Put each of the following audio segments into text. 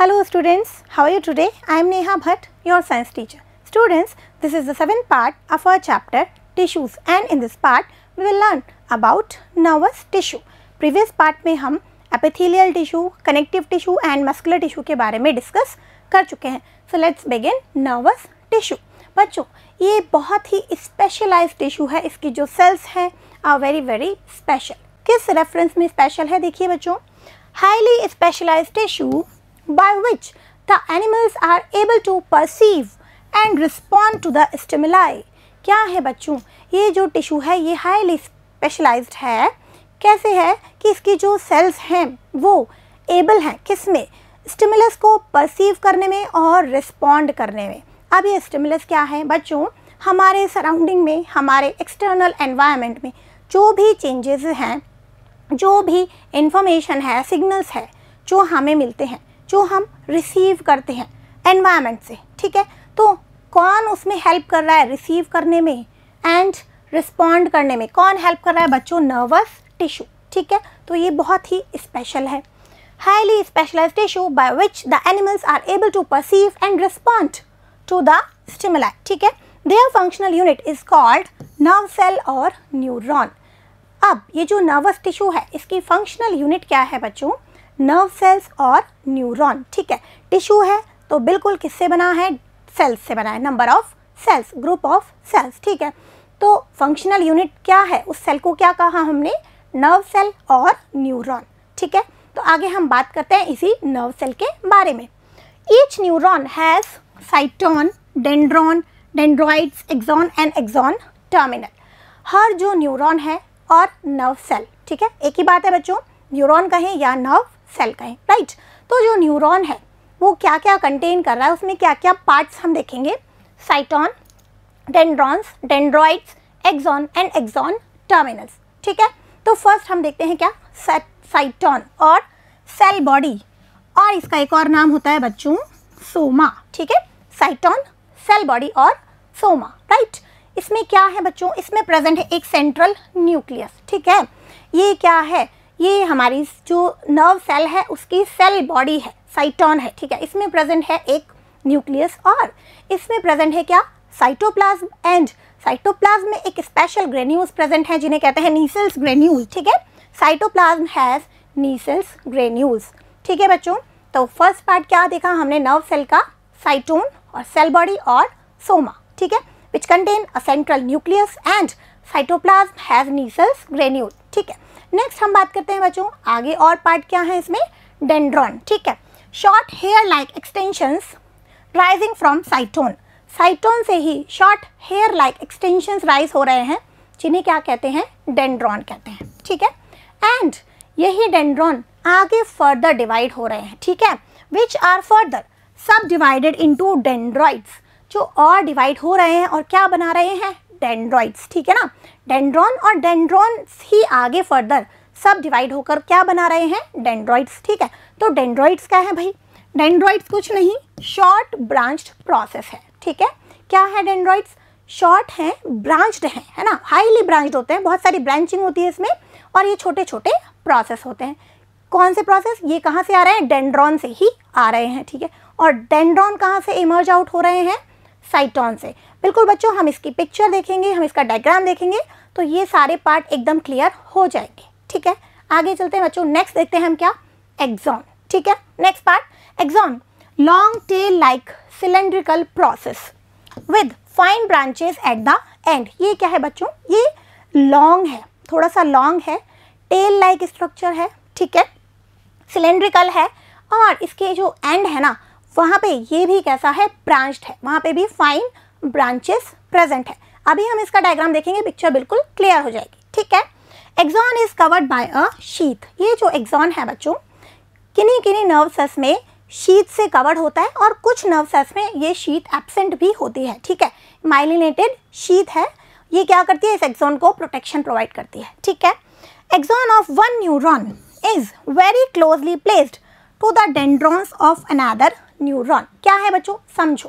Hello students, how are you today? I am Neha Bhatt, your science teacher. Students, this is the seventh part of our chapter tissues and in this part we will learn about nervous tissue. Previous part में हम epithelial tissue, connective tissue and muscular tissue के बारे में discuss कर चुके हैं. So let's begin nervous tissue. बच्चों ये बहुत ही स्पेशलाइज्ड टिश्यू है इसकी जो सेल्स हैं आर वेरी वेरी स्पेशल किस रेफरेंस में स्पेशल है देखिए बच्चों highly specialized tissue by which the animals are able to perceive and respond to the stimuli. क्या है बच्चों ये जो टिश्यू है ये हाईली स्पेशलाइज्ड है कैसे है कि इसकी जो सेल्स हैं वो एबल हैं किस में स्टिमुलस को परसीव करने में और रिस्पॉन्ड करने में अब ये स्टिमुलस क्या है बच्चों हमारे सराउंडिंग में हमारे एक्सटर्नल एनवायरनमेंट में जो भी चेंजेस हैं जो भी इंफॉर्मेशन है सिग्नल्स है जो हमें मिलते हैं जो हम रिसीव करते हैं एनवायरमेंट से ठीक है तो कौन उसमें हेल्प कर रहा है रिसीव करने में एंड रिस्पॉन्ड करने में कौन हेल्प कर रहा है बच्चों नर्वस टिश्यू ठीक है तो ये बहुत ही स्पेशल है highly specialize tissue by which the animals are able to perceive and respond to the stimuli ठीक है their functional unit is called nerve cell or neuron अब ये जो नर्वस टिश्यू है इसकी फंक्शनल यूनिट क्या है बच्चों नर्व सेल्स और न्यूरॉन ठीक है टिश्यू है तो बिल्कुल किससे बना है सेल्स से बना है number of cells group of cells ठीक है तो फंक्शनल यूनिट क्या है उस सेल को क्या कहा हमने नर्व सेल और न्यूरॉन ठीक है तो आगे हम बात करते हैं इसी नर्व सेल के बारे में each neuron has cyton dendron dendrites axon and axon terminal हर जो न्यूरॉन है और नर्व सेल ठीक है एक ही बात है बच्चों न्यूरॉन कहें या नर्व सेल का है राइट तो जो न्यूरॉन है वो क्या क्या कंटेन कर रहा है उसमें क्या क्या पार्ट्स हम देखेंगे cyton dendrons dendrites axon and axon terminals ठीक है तो फर्स्ट हम देखते हैं क्या साइटॉन और सेल बॉडी और इसका एक और नाम होता है बच्चों सोमा ठीक है साइटॉन सेल बॉडी और सोमा राइट इसमें क्या है बच्चों इसमें प्रेजेंट है एक सेंट्रल न्यूक्लियस ठीक है ये क्या है ये हमारी जो नर्व सेल है उसकी सेल बॉडी है साइटॉन है ठीक है इसमें प्रेजेंट है एक न्यूक्लियस और इसमें प्रेजेंट है क्या साइटोप्लाज्म एंड साइटोप्लाज्म में एक स्पेशल ग्रेन्यूल्स प्रेजेंट है जिन्हें कहते हैं नीसल्स ग्रेन्यूल ठीक है साइटोप्लाज्म हैज़ नीसल्स ग्रेन्यूल्स ठीक है बच्चों तो फर्स्ट पार्ट क्या देखा हमने नर्व सेल का साइटोन और सेल बॉडी और सोमा ठीक है which contain a central nucleus and cytoplasm has Nissl's granule ठीक है नेक्स्ट हम बात करते हैं बच्चों आगे और पार्ट क्या है इसमें डेंड्रॉन ठीक है short hair like extensions rising from cyton cyton से ही short hair like extensions rise हो रहे हैं जिन्हें क्या कहते हैं डेंड्रॉन कहते हैं ठीक है एंड यही डेंड्रॉन आगे फर्दर डिवाइड हो रहे हैं ठीक है which are further sub divided into dendrites जो और डिवाइड हो रहे हैं और क्या बना रहे हैं डेंड्रॉइड्स ठीक है ना डेंड्रॉन और डेंड्रॉन ही आगे फर्दर सब डिवाइड होकर क्या बना रहे हैं डेंड्रॉइड्स ठीक है तो डेंड्रॉइड्स क्या है भाई डेंड्रॉइड्स कुछ नहीं शॉर्ट ब्रांच्ड प्रोसेस है ठीक है क्या है डेंड्रॉइड्स शॉर्ट हैं ब्रांच्ड हैं है ना हाईली ब्रांच्ड होते हैं बहुत सारी ब्रांचिंग होती है इसमें और ये छोटे छोटे प्रोसेस होते हैं कौन से प्रोसेस ये कहाँ से आ रहे हैं डेंड्रॉन से ही आ रहे हैं ठीक है और डेंड्रॉन कहाँ से इमर्ज आउट हो रहे हैं साइटॉन से बिल्कुल बच्चों हम इसकी पिक्चर देखेंगे हम इसका डायग्राम देखेंगे तो ये सारे पार्ट एकदम क्लियर हो जाएंगे ठीक है आगे चलते हैं बच्चों नेक्स्ट देखते हैं हम क्या एग्जॉन ठीक है next part axon long tail like cylindrical process with fine branches at the end ये क्या है बच्चों ये लॉन्ग है थोड़ा सा लॉन्ग है टेल लाइक स्ट्रक्चर है ठीक है सिलेंड्रिकल है और इसके जो एंड है ना वहाँ पे ये भी कैसा है ब्रांच्ड है वहाँ पे भी फाइन ब्रांचेस प्रेजेंट है अभी हम इसका डायग्राम देखेंगे पिक्चर बिल्कुल क्लियर हो जाएगी ठीक है axon is covered by a sheath ये जो एग्जॉन है बच्चों किन्हीं किन्हीं नर्व सेल्स में शीत से कवर्ड होता है और कुछ नर्व सेल्स में ये शीत एबसेंट भी होती है ठीक है माइलिनेटेड शीत है ये क्या करती है इस एग्जॉन को प्रोटेक्शन प्रोवाइड करती है ठीक है axon of one neuron is very closely placed to the dendrons of another neuron क्या है बच्चों समझो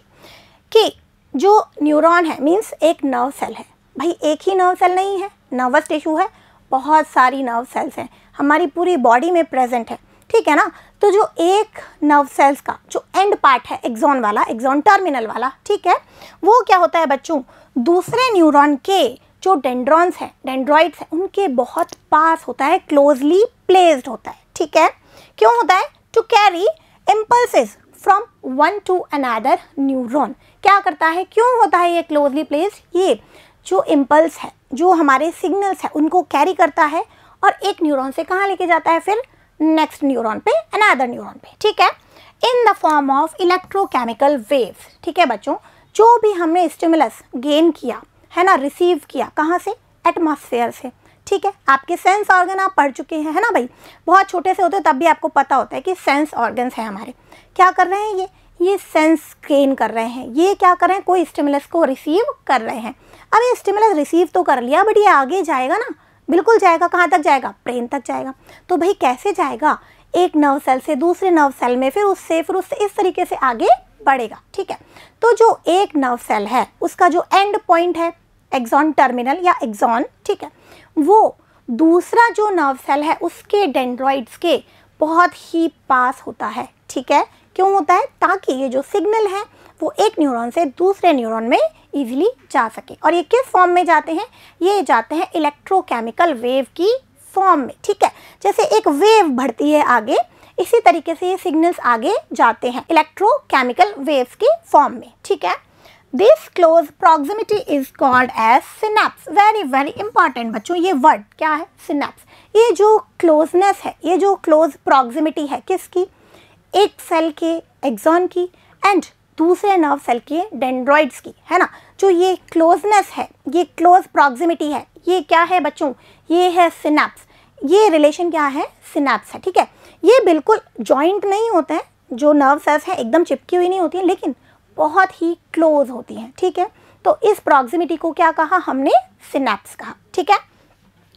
कि जो न्यूरॉन है मीन्स एक नर्व सेल है भाई एक ही नर्व सेल नहीं है नर्वस टिश्यू है बहुत सारी नर्व सेल्स हैं हमारी पूरी बॉडी में प्रेजेंट है ठीक है ना तो जो एक नर्व सेल्स का जो एंड पार्ट है एक्जॉन वाला एग्जॉन टर्मिनल वाला ठीक है वो क्या होता है बच्चों दूसरे न्यूरॉन के जो डेंड्रॉन्स हैं डेंड्रॉइड्स हैं उनके बहुत पास होता है क्लोजली प्लेस्ड होता है ठीक है क्यों होता है to carry impulses from one to another neuron क्या करता है क्यों होता है ये क्लोजली प्लेस ये जो इम्पल्स है जो हमारे सिग्नल्स हैं उनको कैरी करता है और एक न्यूरॉन से कहाँ लेके जाता है फिर नेक्स्ट न्यूरॉन पे अनादर न्यूरॉन पे ठीक है in the form of electrochemical waves ठीक है बच्चों जो भी हमने स्टिमुलस गेन किया है ना रिसीव किया कहाँ से एटमॉस्फेयर से ठीक है आपके सेंस ऑर्गन आप पढ़ चुके हैं है ना भाई बहुत छोटे से होते हैं तब भी आपको पता होता है कि सेंस ऑर्गन्स हैं हमारे क्या कर रहे हैं ये ये सेंस गेन कर रहे हैं ये क्या कर रहे हैं कोई स्टिमुलस को रिसीव कर रहे हैं अब ये स्टिमुलस रिसीव तो कर लिया बट ये आगे जाएगा ना बिल्कुल जाएगा कहाँ तक जाएगा ब्रेन तक जाएगा तो भाई कैसे जाएगा एक नर्व सेल से दूसरे नर्व सेल में फिर उससे फिर उससे इस तरीके से आगे बढ़ेगा ठीक है तो जो एक नर्व सेल है उसका जो एंड पॉइंट है एग्जॉन टर्मिनल या एग्जॉन ठीक है वो दूसरा जो नर्व सेल है उसके डेंड्रॉइड्स के बहुत ही पास होता है ठीक है क्यों होता है ताकि ये जो सिग्नल है वो एक न्यूरॉन से दूसरे न्यूरॉन में इजीली जा सके और ये किस फॉर्म में जाते हैं ये जाते हैं इलेक्ट्रोकेमिकल वेव की फॉर्म में ठीक है जैसे एक वेव बढ़ती है आगे इसी तरीके से ये सिग्नल्स आगे जाते हैं इलेक्ट्रोकेमिकल वेव्स के फॉर्म में ठीक है this close proximity is called as synapse very very important बच्चों ये वर्ड क्या है सिनेप्स ये जो क्लोजनेस है ये जो क्लोज प्रॉक्सिमिटी है किसकी एक सेल के एग्जॉन की एंड दूसरे नर्व सेल के डेंड्रॉइड्स की है ना जो ये क्लोजनेस है ये क्लोज प्रॉक्सिमिटी है ये क्या है बच्चों ये है सिनेप्स ये रिलेशन क्या है सिनेप्स है ठीक है ये बिल्कुल जॉइंट नहीं होते हैं जो नर्व सेल्स हैं एकदम चिपकी हुई नहीं होती हैं लेकिन बहुत ही क्लोज होती हैं ठीक है तो इस प्रॉक्सिमिटी को क्या कहा हमने सिनेप्स कहा ठीक है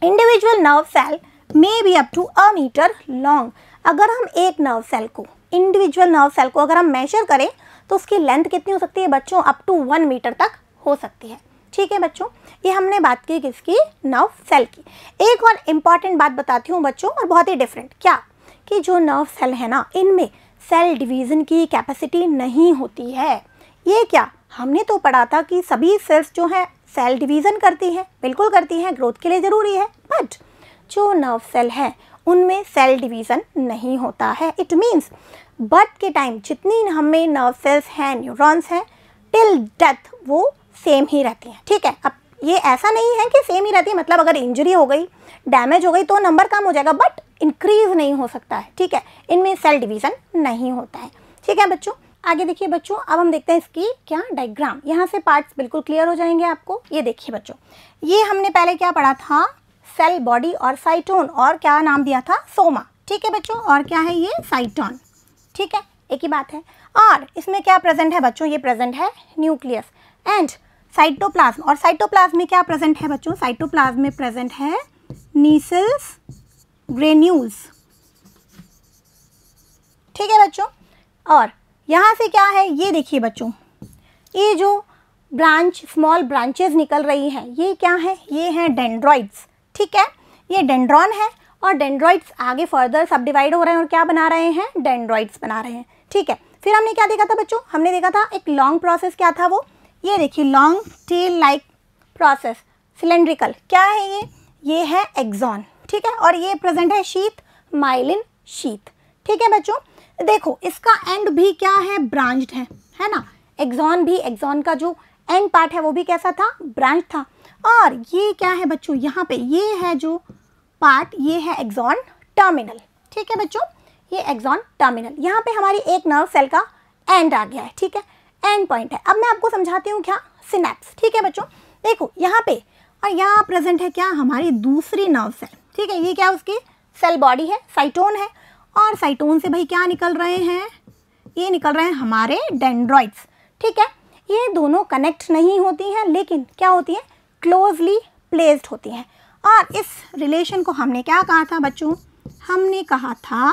individual nerve cell may be up to a metre long अगर हम एक नर्व सेल को इंडिविजुअल नर्व सेल को अगर हम मेजर करें तो उसकी लेंथ कितनी हो सकती है बच्चों अप टू वन मीटर तक हो सकती है ठीक है बच्चों ये हमने बात की किसकी नर्व सेल की एक और इम्पॉर्टेंट बात बताती हूँ बच्चों और बहुत ही डिफरेंट क्या कि जो नर्व सेल है ना इनमें सेल डिवीज़न की कैपेसिटी नहीं होती है ये क्या हमने तो पढ़ा था कि सभी सेल्स जो हैं सेल डिवीज़न करती हैं बिल्कुल करती हैं ग्रोथ के लिए ज़रूरी है बट जो नर्व सेल हैं उनमें सेल डिवीज़न नहीं होता है इट मीन्स बट के टाइम जितनी हमें नर्व सेल्स हैं न्यूरॉन्स हैं टिल डेथ वो सेम ही रहती हैं ठीक है अब ये ऐसा नहीं है कि सेम ही रहती है मतलब अगर इंजरी हो गई डैमेज हो गई तो नंबर कम हो जाएगा बट इंक्रीज नहीं हो सकता है ठीक है इनमें सेल डिवीज़न नहीं होता है ठीक है बच्चों आगे देखिए बच्चों अब हम देखते हैं इसकी क्या डायग्राम यहाँ से पार्ट्स बिल्कुल क्लियर हो जाएंगे आपको ये देखिए बच्चों ये हमने पहले क्या पढ़ा था सेल बॉडी और साइटोन और क्या नाम दिया था सोमा ठीक है बच्चों और क्या है ये साइटोन ठीक है एक ही बात है और इसमें क्या प्रेजेंट है बच्चों ये प्रेजेंट है न्यूक्लियस एंड साइटोप्लाज्म और साइटोप्लाज्म में क्या प्रेजेंट है बच्चों साइटोप्लाज्म में प्रेजेंट है नीसल्स ग्रेन्यूल्स ठीक है बच्चों और यहाँ से क्या है ये देखिए बच्चों ये जो ब्रांच स्मॉल ब्रांचेस निकल रही हैं ये क्या है ये हैं डेंड्रॉइड्स ठीक है ये डेंड्रॉन है और डेंड्रॉइड्स आगे फर्दर सब डिवाइड हो रहे हैं और क्या बना रहे हैं डेंड्रॉइड्स बना रहे हैं ठीक है फिर हमने क्या देखा था बच्चों हमने देखा था एक लॉन्ग प्रोसेस क्या था वो ये देखिए long tail like process cylindrical क्या है ये ये है एग्जॉन ठीक है और ये प्रेजेंट है शीत माइलिन शीत ठीक है बच्चों देखो इसका एंड भी क्या है ब्रांच्ड है है ना एग्जॉन भी एग्जॉन का जो एंड पार्ट है वो भी कैसा था ब्रांच था और ये क्या है बच्चों यहाँ पे ये है जो पार्ट ये है एग्जॉन टर्मिनल ठीक है बच्चों ये एग्जॉन टर्मिनल यहाँ पे हमारी एक नर्व सेल का एंड आ गया है ठीक है एंड पॉइंट है अब मैं आपको समझाती हूँ क्या सिनेप्स ठीक है बच्चों देखो यहाँ पे और यहाँ प्रेजेंट है क्या हमारी दूसरी नर्व सेल ठीक है ये क्या उसकी सेल बॉडी है साइटोन है और साइटोन से भाई क्या निकल रहे हैं ये निकल रहे हैं हमारे डेंड्रॉइड्स ठीक है ये दोनों कनेक्ट नहीं होती हैं लेकिन क्या होती हैं क्लोजली प्लेस्ड होती हैं और इस रिलेशन को हमने क्या कहा था बच्चों हमने कहा था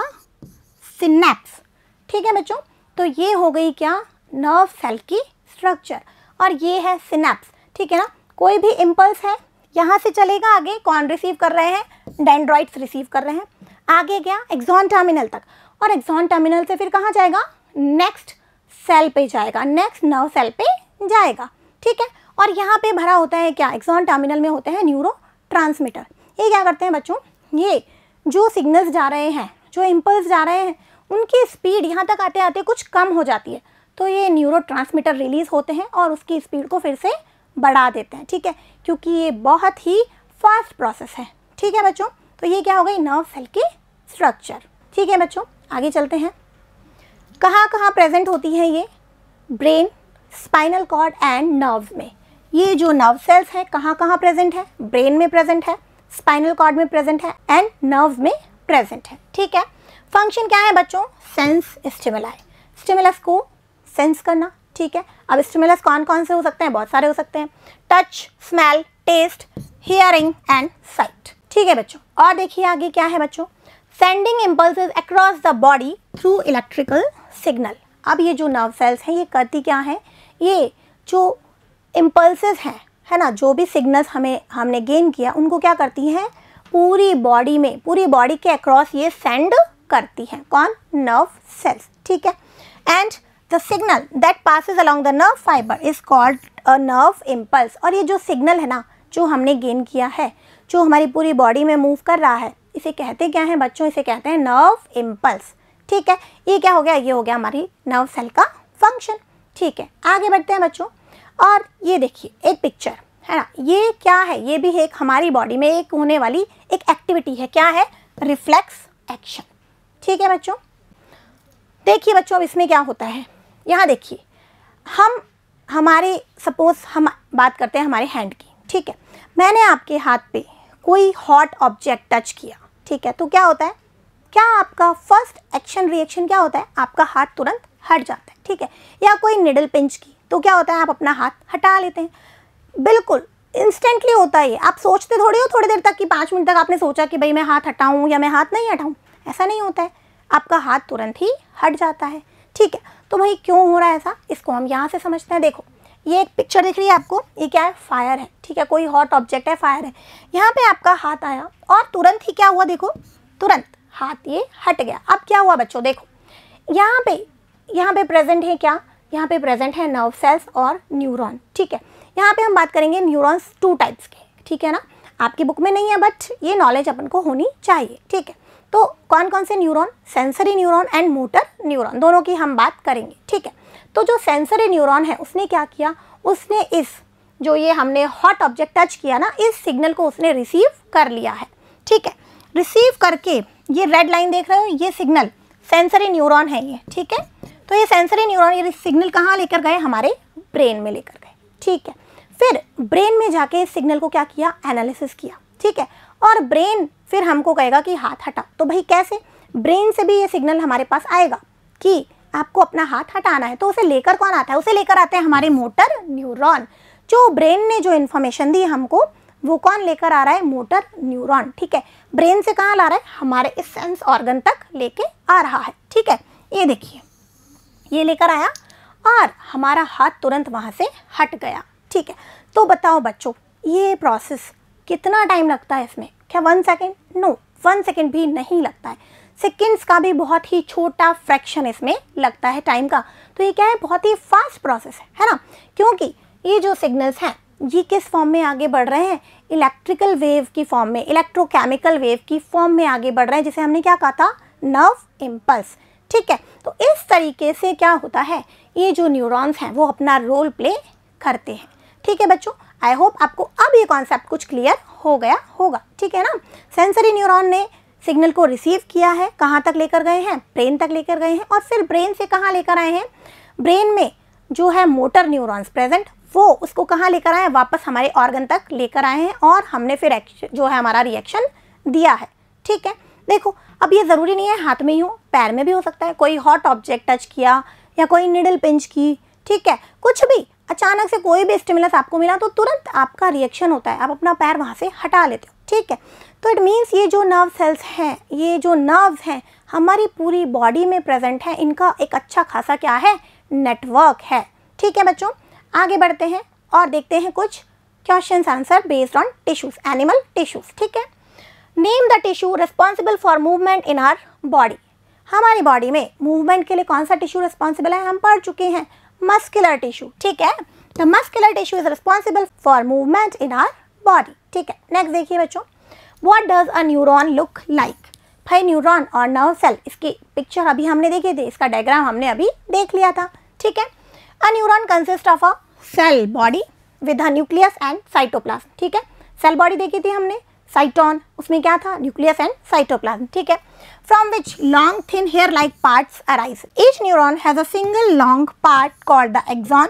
सिनेप्स ठीक है बच्चों तो ये हो गई क्या नर्व सेल की स्ट्रक्चर और ये है सिनेप्स ठीक है ना कोई भी इम्पल्स है यहाँ से चलेगा आगे कौन रिसीव कर रहे हैं डेंड्रॉइड्स रिसीव कर रहे हैं आगे गया एग्जॉन टर्मिनल तक और एग्जॉन टर्मिनल से फिर कहाँ जाएगा नेक्स्ट सेल पे जाएगा नेक्स्ट नर्व सेल पे जाएगा ठीक है और यहाँ पे भरा होता है क्या एग्जॉन टर्मिनल में होते हैं न्यूरो ट्रांसमीटर ये क्या करते हैं बच्चों ये जो सिग्नल्स जा रहे हैं जो इम्पल्स जा रहे हैं उनकी स्पीड यहाँ तक आते आते कुछ कम हो जाती है तो ये न्यूरो ट्रांसमीटर रिलीज़ होते हैं और उसकी स्पीड को फिर से बढ़ा देते हैं ठीक है क्योंकि ये बहुत ही फास्ट प्रोसेस है ठीक है बच्चों तो ये क्या हो गई नर्व सेल की स्ट्रक्चर ठीक है बच्चों आगे चलते हैं कहाँ कहाँ प्रेजेंट होती हैं ये brain spinal cord and nerves में ये जो नर्व सेल्स हैं कहाँ कहाँ प्रेजेंट है ब्रेन में प्रेजेंट है स्पाइनल कॉर्ड में प्रेजेंट है एंड नर्व्स में प्रेजेंट है ठीक है फंक्शन क्या है बच्चों सेंस स्टिमुलाई स्टिमुलस को सेंस करना ठीक है अब स्टिमुलस कौन कौन से हो सकते हैं बहुत सारे हो सकते हैं touch smell taste hearing and sight ठीक है बच्चों और देखिए आगे क्या है बच्चों sending impulse across the body through electrical signal अब ये जो नर्व सेल्स हैं ये करती क्या है ये जो इम्पल्सेज हैं है ना जो भी सिग्नल्स हमें हमने गेन किया उनको क्या करती हैं पूरी बॉडी में पूरी बॉडी के अक्रॉस ये सेंड करती हैं कौन नर्व सेल्स ठीक है and the signal that passes along the nerve fibre is called a nerve impulse और ये जो सिग्नल है ना जो हमने गेन किया है जो हमारी पूरी बॉडी में मूव कर रहा है इसे कहते क्या हैं बच्चों इसे कहते हैं नर्व इम्पल्स ठीक है ये क्या हो गया ये हो गया हमारी नर्व सेल का फंक्शन ठीक है आगे बढ़ते हैं बच्चों और ये देखिए एक पिक्चर है ना ये क्या है ये भी एक हमारी बॉडी में एक होने वाली एक एक्टिविटी है क्या है रिफ्लेक्स एक्शन ठीक है बच्चों देखिए बच्चों अब इसमें क्या होता है यहाँ देखिए हम हमारे सपोज हम बात करते हैं हमारे हैंड की ठीक है मैंने आपके हाथ पे कोई हॉट ऑब्जेक्ट टच किया ठीक है तो क्या होता है क्या आपका फर्स्ट एक्शन रिएक्शन क्या होता है आपका हाथ तुरंत हट जाता है ठीक है या कोई निडल पिंच की तो क्या होता है आप अपना हाथ हटा लेते हैं बिल्कुल इंस्टेंटली होता है आप सोचते थोड़े हो थोड़ी देर तक कि पाँच मिनट तक आपने सोचा कि भाई मैं हाथ हटाऊँ या मैं हाथ नहीं हटाऊँ ऐसा नहीं होता है आपका हाथ तुरंत ही हट जाता है ठीक है तो भाई क्यों हो रहा है ऐसा इसको हम यहाँ से समझते हैं देखो ये एक पिक्चर दिख रही है आपको ये क्या है फायर है ठीक है कोई हॉट ऑब्जेक्ट है फायर है यहाँ पे आपका हाथ आया और तुरंत ही क्या हुआ देखो तुरंत हाथ ये हट गया अब क्या हुआ बच्चों देखो यहाँ पे यहाँ पे प्रेजेंट है क्या यहाँ पे प्रेजेंट है नर्व सेल्स और न्यूरॉन ठीक है यहाँ पे हम बात करेंगे न्यूरॉन्स टू टाइप्स के ठीक है ना आपकी बुक में नहीं है बट ये नॉलेज अपन को होनी चाहिए ठीक है तो कौन कौन से neuron sensory neuron and motor neuron दोनों की हम बात करेंगे ठीक है तो जो सेंसरी न्यूरॉन है उसने क्या किया उसने इस जो ये हमने हॉट ऑब्जेक्ट टच किया ना इस सिग्नल को उसने रिसीव कर लिया है ठीक है रिसीव करके ये रेड लाइन देख रहे हो ये सिग्नल सेंसरी न्यूरॉन है ये ठीक है तो ये सेंसरी न्यूरॉन ये सिग्नल कहाँ लेकर गए हमारे ब्रेन में लेकर गए ठीक है फिर ब्रेन में जाके इस सिग्नल को क्या किया एनालिसिस किया ठीक है और ब्रेन फिर हमको कहेगा कि हाथ हटा तो भाई कैसे ब्रेन से भी ये सिग्नल हमारे पास आएगा कि आपको अपना हाथ हटाना है तो उसे लेकर कौन आता है उसे लेकर आते हैं हमारे मोटर न्यूरॉन जो ब्रेन ने जो इन्फॉर्मेशन दी हमको वो कौन लेकर आ रहा है मोटर न्यूरॉन ठीक है ब्रेन से कहाँ ला रहा है हमारे इस सेंस ऑर्गन तक लेके आ रहा है ठीक है ये देखिए ये लेकर आया और हमारा हाथ तुरंत वहाँ से हट गया ठीक है तो बताओ बच्चों ये प्रोसेस कितना टाइम लगता है इसमें क्या one second no one second भी नहीं लगता है सेकेंड्स का भी बहुत ही छोटा फ्रैक्शन इसमें लगता है टाइम का तो ये क्या है बहुत ही फास्ट प्रोसेस है है ना क्योंकि ये जो सिग्नल्स हैं ये किस फॉर्म में आगे बढ़ रहे हैं इलेक्ट्रिकल वेव की फॉर्म में इलेक्ट्रोकेमिकल वेव की फॉर्म में आगे बढ़ रहे हैं जिसे हमने क्या कहा था नर्व इम्पल्स ठीक है तो इस तरीके से क्या होता है ये जो न्यूरोन्स हैं वो अपना रोल प्ले करते हैं ठीक है बच्चों आई होप आपको अब ये कॉन्सेप्ट कुछ क्लियर हो गया होगा ठीक है ना सेंसरी न्यूरॉन ने सिग्नल को रिसीव किया है कहाँ तक लेकर गए हैं ब्रेन तक लेकर गए हैं और फिर ब्रेन से कहाँ लेकर आए हैं ब्रेन में जो है मोटर न्यूरॉन्स प्रेजेंट वो उसको कहाँ लेकर आए वापस हमारे ऑर्गन तक लेकर आए हैं और हमने फिर जो है हमारा रिएक्शन दिया है ठीक है देखो अब ये ज़रूरी नहीं है हाथ में ही हो पैर में भी हो सकता है कोई हॉट ऑब्जेक्ट टच किया या कोई निडल पिंच की ठीक है कुछ भी अचानक से कोई भी स्टिमुलस आपको मिला तो तुरंत आपका रिएक्शन होता है आप अपना पैर वहाँ से हटा लेते हो ठीक है तो इट मीन्स ये जो नर्व सेल्स हैं ये जो नर्व्स हैं हमारी पूरी बॉडी में प्रेजेंट है इनका एक अच्छा खासा क्या है नेटवर्क है ठीक है बच्चों आगे बढ़ते हैं और देखते हैं कुछ question answer based on tissues animal tissues ठीक है name the tissue responsible for movement in our body हमारी बॉडी में मूवमेंट के लिए कौन सा टिश्यू रिस्पॉन्सिबल है हम पढ़ चुके हैं मस्कुलर टिश्यू ठीक है the muscular tissue is responsible for movement in our body ठीक है नेक्स्ट देखिए बच्चों what does a neuron look like भाई न्यूरोन और नर्व सेल इसकी पिक्चर अभी हमने देखे थे इसका डायग्राम हमने अभी देख लिया था ठीक है a neuron consist of a cell body with a nucleus and cytoplasm ठीक है सेल बॉडी देखी थी हमने साइटोन उसमें क्या था न्यूक्लियस एंड साइटोप्लाज्म ठीक है from which long thin hair like parts arise each neuron has a single long part called the axon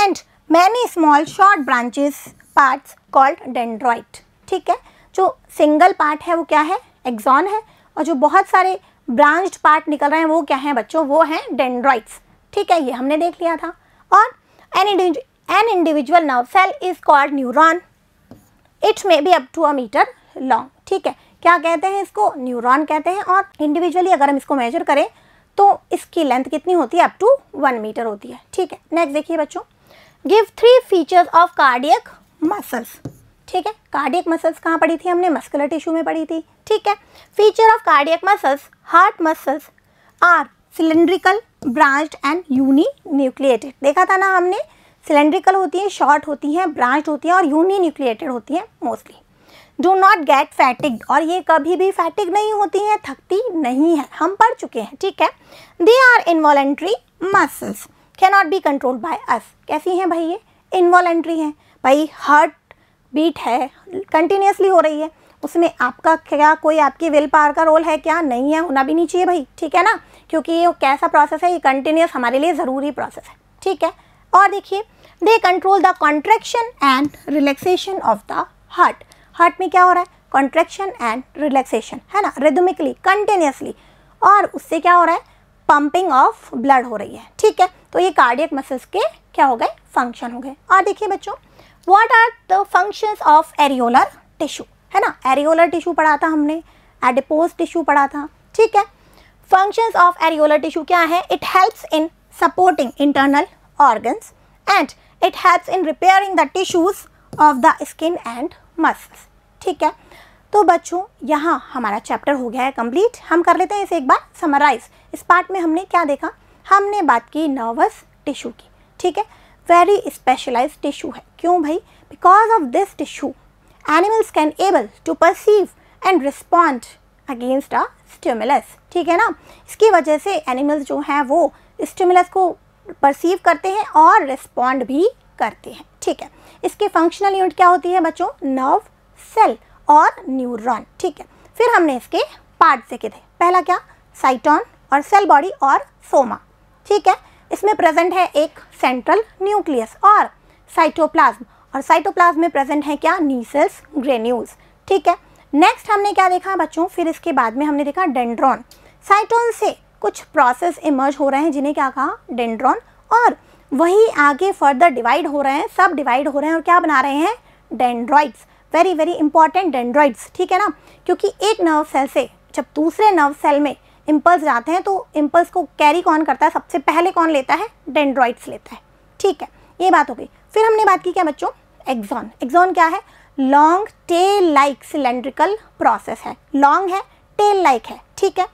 and many small short branches parts called dendroid ठीक है जो सिंगल पार्ट है वो क्या है Exxon है और जो बहुत सारे ब्रांच्ड पार्ट निकल रहे हैं वो क्या हैं बच्चों वो हैं डेंड्राइट्स ठीक है ये हमने देख लिया था और an an individual nerve cell is called neuron it may be up to a metre long ठीक है क्या कहते हैं इसको न्यूरॉन कहते हैं और इंडिविजुअली अगर हम इसको मेजर करें तो इसकी लेंथ कितनी होती है अप टू वन मीटर होती है ठीक है नेक्स्ट देखिए बच्चों give three features of cardiac muscles ठीक है कार्डियक मसल्स कहाँ पड़ी थी हमने मस्कुलर टिश्यू में पड़ी थी ठीक है feature of cardiac muscles heart muscles are cylindrical branched and uninucleated देखा था ना हमने सिलेंड्रिकल होती है शॉर्ट होती हैं ब्रांच्ड होती हैं और यूनी न्यूक्लिएटेड होती हैं mostly do not get fatigued और ये कभी भी फैटिक नहीं होती हैं थकती नहीं है हम पढ़ चुके हैं ठीक है they are involuntary muscles cannot be controlled by us कैसी हैं भाई ये इन्वॉलेंट्री हैं भाई हार्ट बीट है कंटिन्यूसली हो रही है उसमें आपका क्या कोई आपकी विल पावर का रोल है क्या नहीं है होना भी नहीं चाहिए भाई ठीक है ना क्योंकि ये कैसा प्रोसेस है ये कंटिन्यूस हमारे लिए ज़रूरी प्रोसेस है ठीक है और देखिए they control the contraction and relaxation of the heart heart में क्या हो रहा है कॉन्ट्रेक्शन एंड रिलैक्सेशन है ना रिदमिकली कंटिन्यूसली और उससे क्या हो रहा है पंपिंग ऑफ ब्लड हो रही है ठीक है तो ये कार्डियक मसल्स के क्या हो गए फंक्शन हो गए और देखिए बच्चों what are the functions of areolar tissue है ना एरियोलर टिश्यू पढ़ा था हमने एडिपोज टिश्यू पढ़ा था ठीक है फंक्शंस ऑफ एरियोलर टिश्यू क्या है it helps in supporting internal organs and it helps in repairing the tissues of the skin and muscles ठीक है तो बच्चों यहाँ हमारा चैप्टर हो गया है कंप्लीट हम कर लेते हैं इसे एक बार समराइज इस पार्ट में हमने क्या देखा हमने बात की नर्वस टिश्यू की ठीक है वेरी स्पेशलाइज्ड टिश्यू है क्यों भाई because of this tissue animals can able to perceive and respond against a stimulus ठीक है ना इसकी वजह से एनिमल्स जो हैं वो स्टिमुलस को परसीव करते हैं और रिस्पॉन्ड भी करते हैं ठीक है इसके फंक्शनल यूनिट क्या होती है बच्चों नर्व सेल और न्यूरॉन ठीक है फिर हमने इसके पार्ट देखे थे पहला क्या साइटॉन और सेल बॉडी और सोमा ठीक है इसमें प्रेजेंट है एक सेंट्रल न्यूक्लियस और साइटोप्लाज्म और साइटोप्लाज्म में प्रेजेंट है क्या नीसेल्स ग्रेन्यूल्स ठीक है नेक्स्ट हमने क्या देखा बच्चों फिर इसके बाद में हमने देखा डेंड्रॉन साइटोन से कुछ प्रोसेस इमर्ज हो रहे हैं जिन्हें क्या कहा डेंड्रॉन और वही आगे फर्दर डिवाइड हो रहे हैं सब डिवाइड हो रहे हैं और क्या बना रहे हैं dendroids very very important dendroids ठीक है ना क्योंकि एक नर्व सेल से जब दूसरे नर्व सेल में इम्पल्स जाते हैं तो इम्पल्स को कैरी कौन करता है सबसे पहले कौन लेता है डेंड्रॉइड्स लेता है ठीक है ये बात हो गई फिर हमने बात की क्या बच्चों एग्जॉन एग्जॉन क्या है long tail like cylindrical process है लॉन्ग है टेल लाइक है ठीक है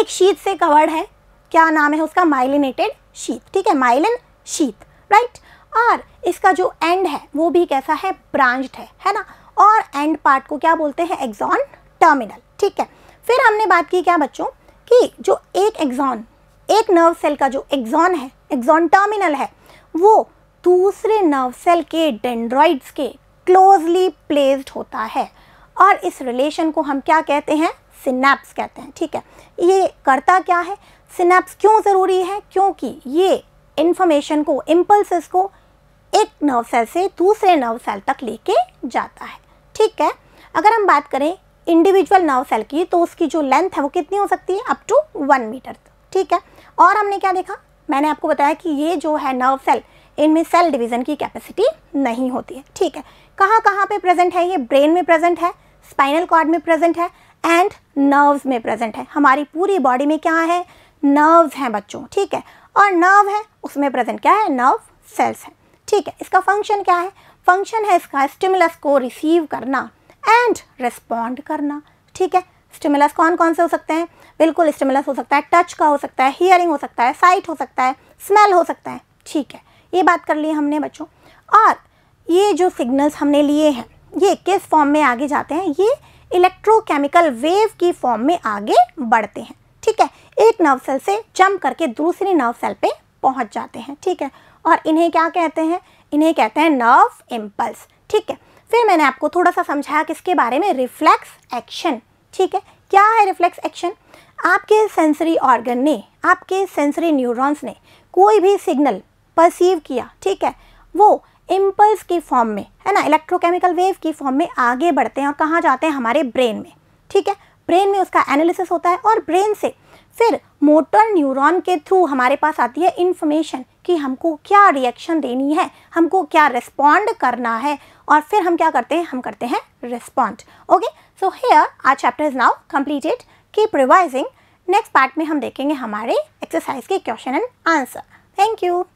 एक शीत से कवर्ड है क्या नाम है उसका माइलिनेटेड शीत ठीक है माइलिन शीत राइट और इसका जो एंड है वो भी कैसा है ब्रांच्ड है है ना और एंड पार्ट को क्या बोलते हैं एग्जॉन टर्मिनल ठीक है फिर हमने बात की क्या बच्चों कि जो एक एग्जॉन एक नर्व सेल का जो एग्जॉन है एग्जॉन टर्मिनल है वो दूसरे नर्व सेल के डेंड्रॉइड्स के क्लोजली प्लेस्ड होता है और इस रिलेशन को हम क्या कहते हैं सिनेप्स कहते हैं ठीक है ये करता क्या है सिनेप्स क्यों ज़रूरी है क्योंकि ये इन्फॉर्मेशन को इम्पल्स को एक नर्व सेल से दूसरे नर्व सेल तक लेके जाता है ठीक है अगर हम बात करें इंडिविजुअल नर्व सेल की तो उसकी जो लेंथ है वो कितनी हो सकती है अप टू वन मीटर ठीक है और हमने क्या देखा मैंने आपको बताया कि ये जो है नर्व सेल इनमें सेल डिवीज़न की कैपेसिटी नहीं होती है ठीक है कहाँ कहाँ पे प्रेजेंट है ये ब्रेन में प्रेजेंट है स्पाइनल कॉर्ड में प्रेजेंट है एंड नर्व्स में प्रेजेंट है हमारी पूरी बॉडी में क्या है नर्व्स हैं बच्चों ठीक है और नर्व है उसमें प्रेजेंट क्या है नर्व सेल्स है ठीक है इसका फंक्शन क्या है फंक्शन है इसका स्टिमुलस को रिसीव करना एंड रिस्पॉन्ड करना ठीक है स्टिमुलस कौन कौन से हो सकते हैं बिल्कुल स्टिमुलस हो सकता है टच का हो सकता है हियरिंग हो सकता है साइट हो सकता है स्मेल हो सकता है ठीक है ये बात कर ली हमने बच्चों और ये जो सिग्नल्स हमने लिए हैं ये किस फॉर्म में आगे जाते हैं ये इलेक्ट्रोकेमिकल वेव की फॉर्म में आगे बढ़ते हैं ठीक है एक नर्व सेल से जम करके दूसरी नर्व सेल पे पहुंच जाते हैं ठीक है और इन्हें क्या कहते हैं इन्हें कहते हैं नर्व इम्पल्स ठीक है फिर मैंने आपको थोड़ा सा समझाया किसके बारे में रिफ्लेक्स एक्शन ठीक है क्या है रिफ्लेक्स एक्शन आपके सेंसरी ऑर्गन ने आपके सेंसरी न्यूरॉन्स ने कोई भी सिग्नल परसीव किया ठीक है वो इम्पल्स की फॉर्म में है ना इलेक्ट्रोकेमिकल वेव की फॉर्म में आगे बढ़ते हैं और कहाँ जाते हैं हमारे ब्रेन में ठीक है ब्रेन में उसका एनालिसिस होता है और ब्रेन से फिर मोटर न्यूरॉन के थ्रू हमारे पास आती है इन्फॉर्मेशन कि हमको क्या रिएक्शन देनी है हमको क्या रिस्पॉन्ड करना है और फिर हम क्या करते हैं हम करते हैं respond okay so here our chapter is now completed keep revising next part में हम देखेंगे हमारे एक्सरसाइज के question and answer thank you